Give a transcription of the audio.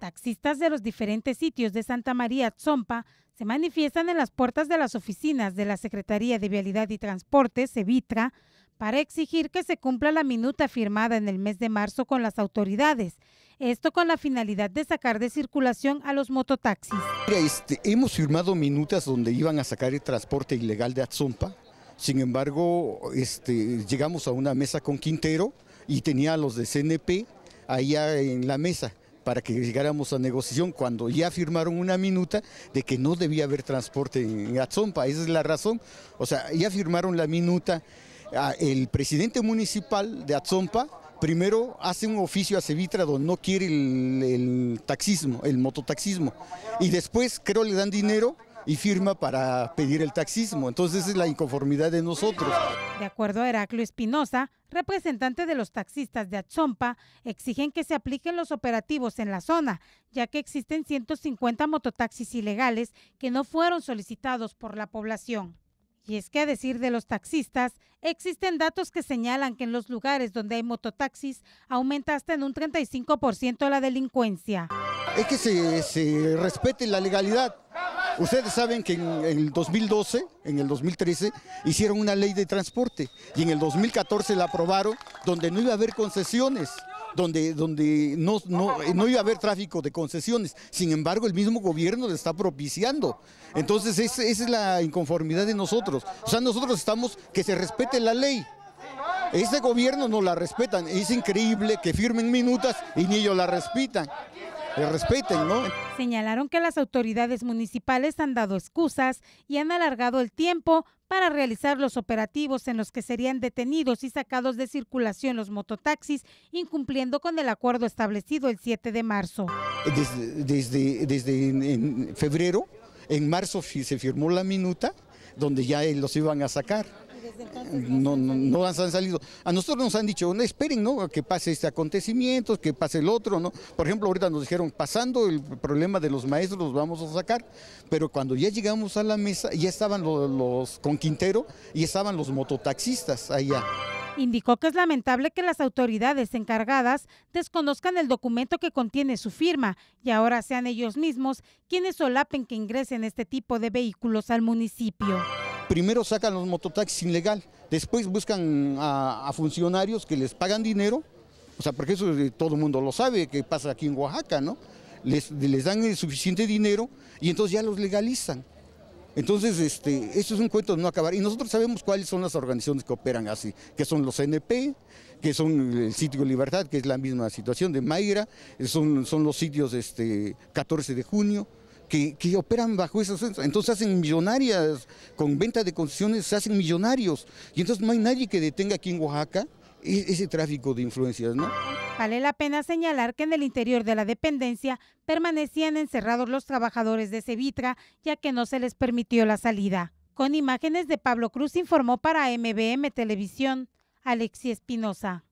Taxistas de los diferentes sitios de Santa María Atsompa, se manifiestan en las puertas de las oficinas de la Secretaría de Vialidad y Transporte, Cevitra, para exigir que se cumpla la minuta firmada en el mes de marzo con las autoridades. Esto con la finalidad de sacar de circulación a los mototaxis. Este, hemos firmado minutas donde iban a sacar el transporte ilegal de Atzompa. Sin embargo, este, llegamos a una mesa con Quintero y tenía a los de CNP allá en la mesa para que llegáramos a negociación cuando ya firmaron una minuta de que no debía haber transporte en Atzompa, esa es la razón. O sea, ya firmaron la minuta, ah, el presidente municipal de Atzompa primero hace un oficio a Cevitra donde no quiere el, el taxismo, el mototaxismo, y después creo le dan dinero y firma para pedir el taxismo. Entonces es la inconformidad de nosotros. De acuerdo a Heraclio Espinosa, representante de los taxistas de Atzompa exigen que se apliquen los operativos en la zona, ya que existen 150 mototaxis ilegales que no fueron solicitados por la población. Y es que a decir de los taxistas, existen datos que señalan que en los lugares donde hay mototaxis aumenta hasta en un 35% la delincuencia. Es que se respete la legalidad. Ustedes saben que en el 2012, en el 2013, hicieron una ley de transporte y en el 2014 la aprobaron donde no iba a haber concesiones. Donde, donde no, no, iba a haber tráfico de concesiones, sin embargo el mismo gobierno le está propiciando. Entonces esa es la inconformidad de nosotros. O sea, nosotros estamos que se respete la ley, ese gobierno no la respetan. Es increíble que firmen minutas y ni ellos la respetan respeten, ¿no? Señalaron que las autoridades municipales han dado excusas y han alargado el tiempo para realizar los operativos en los que serían detenidos y sacados de circulación los mototaxis, incumpliendo con el acuerdo establecido el 7 de marzo. Desde, desde, febrero, en marzo se firmó la minuta donde ya los iban a sacar eh, no, no, no, han salido. A nosotros nos han dicho, no, esperen, ¿no? Que pase este acontecimiento, que pase el otro, ¿no? Por ejemplo, ahorita nos dijeron, pasando el problema de los maestros, los vamos a sacar, pero cuando ya llegamos a la mesa, ya estaban los, los con Quintero y estaban los mototaxistas allá. Indicó que es lamentable que las autoridades encargadas desconozcan el documento que contiene su firma y ahora sean ellos mismos quienes solapen que ingresen este tipo de vehículos al municipio primero sacan los mototaxis ilegal, después buscan a, funcionarios que les pagan dinero, o sea, porque eso eh, todo el mundo lo sabe, que pasa aquí en Oaxaca, ¿no? Les, dan el suficiente dinero y entonces ya los legalizan. Entonces, este, eso es un cuento de no acabar. Y nosotros sabemos cuáles son las organizaciones que operan así, que son los NP, que son el sitio Libertad, que es la misma situación de Mayra, son, son los sitios este, 14 de junio, que, operan bajo esas Entonces hacen millonarias, con venta de concesiones se hacen millonarios. Y entonces no hay nadie que detenga aquí en Oaxaca e-, ese tráfico de influencias, ¿no? Vale la pena señalar que en el interior de la dependencia permanecían encerrados los trabajadores de Cevitra, ya que no se les permitió la salida. Con imágenes de Pablo Cruz informó para MBM Televisión, Alexi Espinosa.